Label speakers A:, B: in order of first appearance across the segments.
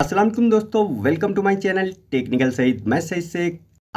A: असलम दोस्तों welcome to my channel Technical Saeed मैं सईद से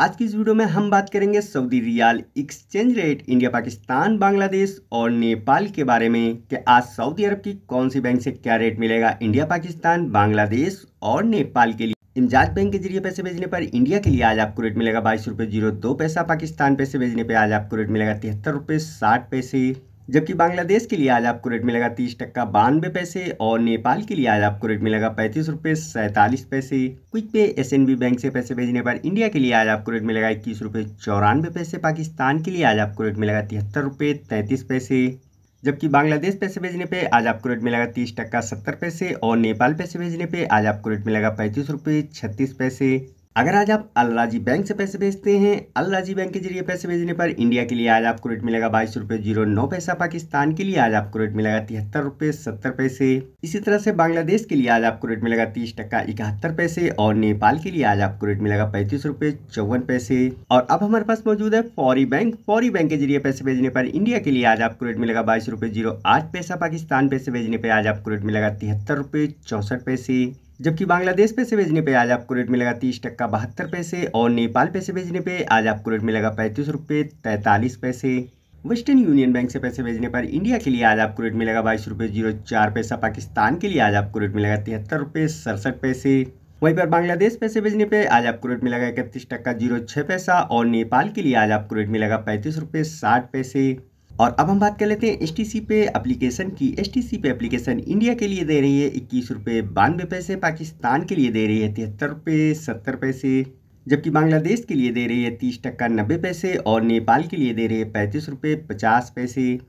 A: आज की इस वीडियो में हम बात करेंगे Saudi riyal exchange rate India Pakistan Bangladesh और नेपाल के बारे में कि आज सऊदी अरब की कौन सी बैंक से क्या रेट मिलेगा इंडिया पाकिस्तान बांग्लादेश और नेपाल के लिए इमजाज बैंक के जरिए पैसे भेजने पर इंडिया के लिए आज आपको रेट मिलेगा बाईस रुपये जीरो दो पैसा पाकिस्तान पैसे भेजने पर आज आपको रेट मिलेगा तिहत्तर रुपये साठ पैसे जबकि बांग्लादेश के लिए आज आपको रेट मिलेगा तीस टक्का बानवे पैसे और नेपाल के लिए आज आपको रेट मिलेगा पैंतीस रुपये सैंतालीस पैसे क्विक पे एस बैंक से पैसे भेजने पर इंडिया के लिए आज आपको रेट मिलेगा इक्कीस रुपये चौरानवे पैसे पाकिस्तान के लिए आज आपको रेट मिलेगा तिहत्तर रुपये तैंतीस पैसे जबकि बांग्लादेश पैसे भेजने पे आज आपको रेट मिलेगा तीस टक्का सत्तर पैसे और नेपाल पैसे भेजने पे आज आपको रेट मिलेगा पैंतीस रुपये छत्तीस पैसे अगर आज आप अल्लाजी बैंक से पैसे भेजते हैं अल्लाजी बैंक के जरिए पैसे भेजने पर इंडिया के लिए आज आपको रेट मिलेगा बाईस रुपये जीरो नौ पैसा पाकिस्तान के लिए आज आपको रेट मिलेगा तिहत्तर रुपये सत्तर पैसे इसी तरह से बांग्लादेश के लिए आज आपको रेट मिलेगा तीस टक्का इकहत्तर पैसे और नेपाल के लिए आज आपको रेट मिलेगा पैंतीस रुपये चौवन पैसे और अब हमारे पास मौजूद है फौरी बैंक फौरी बैंक के जरिए पैसे भेजने पर इंडिया के लिए आज आपको रेट मिलेगा बाईस रुपये जीरो आठ पैसा पाकिस्तान पैसे भेजने पर आज आपको रेट मिलेगा तिहत्तर रुपये चौंसठ पैसे जबकि बांग्लादेश पैसे भेजने पे आज आपको रेट मिलेगा तीस टक्का बहत्तर पैसे और नेपाल पैसे भेजने पे आज आपको रेट मिलेगा पैंतीस रुपये तैंतालीस पैसे वेस्टर्न यूनियन बैंक से पैसे भेजने पर इंडिया के लिए आज आपको रेट मिलेगा बाईस रुपये जीरो चार पैसा पाकिस्तान के लिए आज आपको रेट मिलेगा तिहत्तर रुपये सड़सठ पैसे वहीं पर बांग्लादेश पैसे भेजने पर आज आपको रेट मिलेगा इकतीस टक्का जीरो छः पैसा और नेपाल के लिए आज आपको रेट मिलेगा पैंतीस रुपये साठ पैसे और अब हम बात कर लेते हैं एस टी सी पे अप्लीकेशन की एस टी सी पे अप्लीकेशन इंडिया के लिए दे रही है इक्कीस रुपये बानवे पैसे पाकिस्तान के लिए दे रही है तिहत्तर रुपये सत्तर पैसे जबकि बांग्लादेश के लिए दे रही है तीस टक्का नब्बे पैसे और नेपाल के लिए दे रही है पैंतीस रुपये पचास पैसे